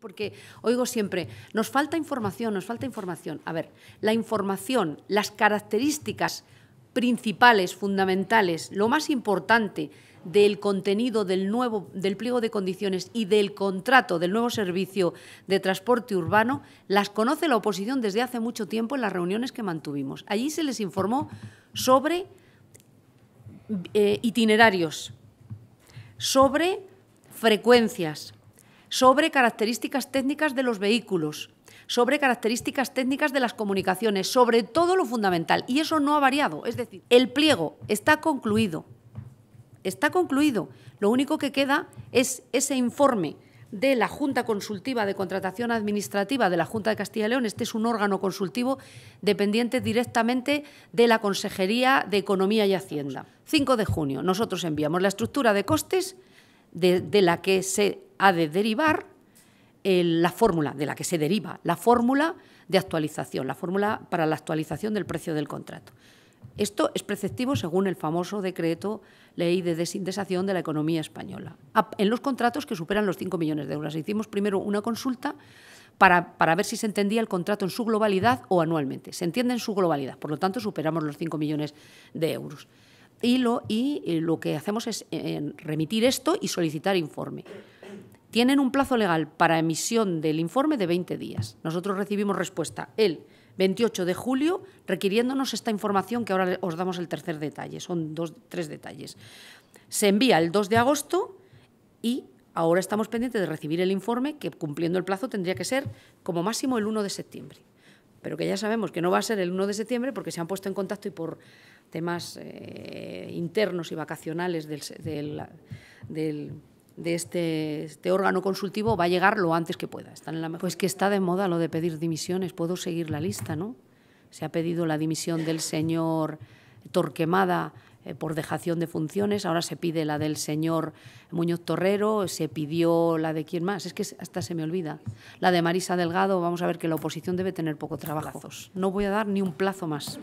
porque oigo siempre, nos falta información, nos falta información. A ver, la información, las características principales, fundamentales, lo más importante del contenido del nuevo del pliego de condiciones y del contrato del nuevo servicio de transporte urbano las conoce la oposición desde hace mucho tiempo en las reuniones que mantuvimos. Allí se les informó sobre eh, itinerarios, sobre frecuencias, sobre características técnicas de los vehículos, sobre características técnicas de las comunicaciones, sobre todo lo fundamental. Y eso no ha variado. Es decir, el pliego está concluido. Está concluido. Lo único que queda es ese informe de la Junta Consultiva de Contratación Administrativa de la Junta de Castilla y León. Este es un órgano consultivo dependiente directamente de la Consejería de Economía y Hacienda. 5 de junio, nosotros enviamos la estructura de costes de, la que se ha de derivar la fórmula, de la que se deriva la fórmula de actualización, la fórmula para la actualización del precio del contrato. Esto es preceptivo según el famoso decreto Ley de desindexación de la Economía Española, en los contratos que superan los 5 millones de euros. Hicimos primero una consulta para, para, ver si se entendía el contrato en su globalidad o anualmente. Se entiende en su globalidad, por lo tanto superamos los 5 millones de euros y lo, eh, y lo que hacemos es eh, remitir esto y solicitar informe. Tienen un plazo legal para emisión del informe de 20 días. Nosotros recibimos respuesta el 28 de julio requiriéndonos esta información que ahora os damos el tercer detalle, son dos, tres detalles. Se envía el 2 de agosto y ahora estamos pendientes de recibir el informe que cumpliendo el plazo tendría que ser como máximo el 1 de septiembre pero que ya sabemos que no va a ser el 1 de septiembre porque se han puesto en contacto y por temas eh, internos y vacacionales del, de este, este, órgano consultivo va a llegar lo antes que pueda. en la Pues que está de moda lo de pedir dimisiones, puedo seguir la lista, ¿no? Se ha pedido la dimisión del señor Torquemada eh, por dejación de funciones, ahora se pide la del señor Muñoz Torrero, se pidió la de quién más, es que hasta se me olvida, la de Marisa Delgado, vamos a ver que la oposición debe tener poco trabajo. No voy a dar ni un plazo más.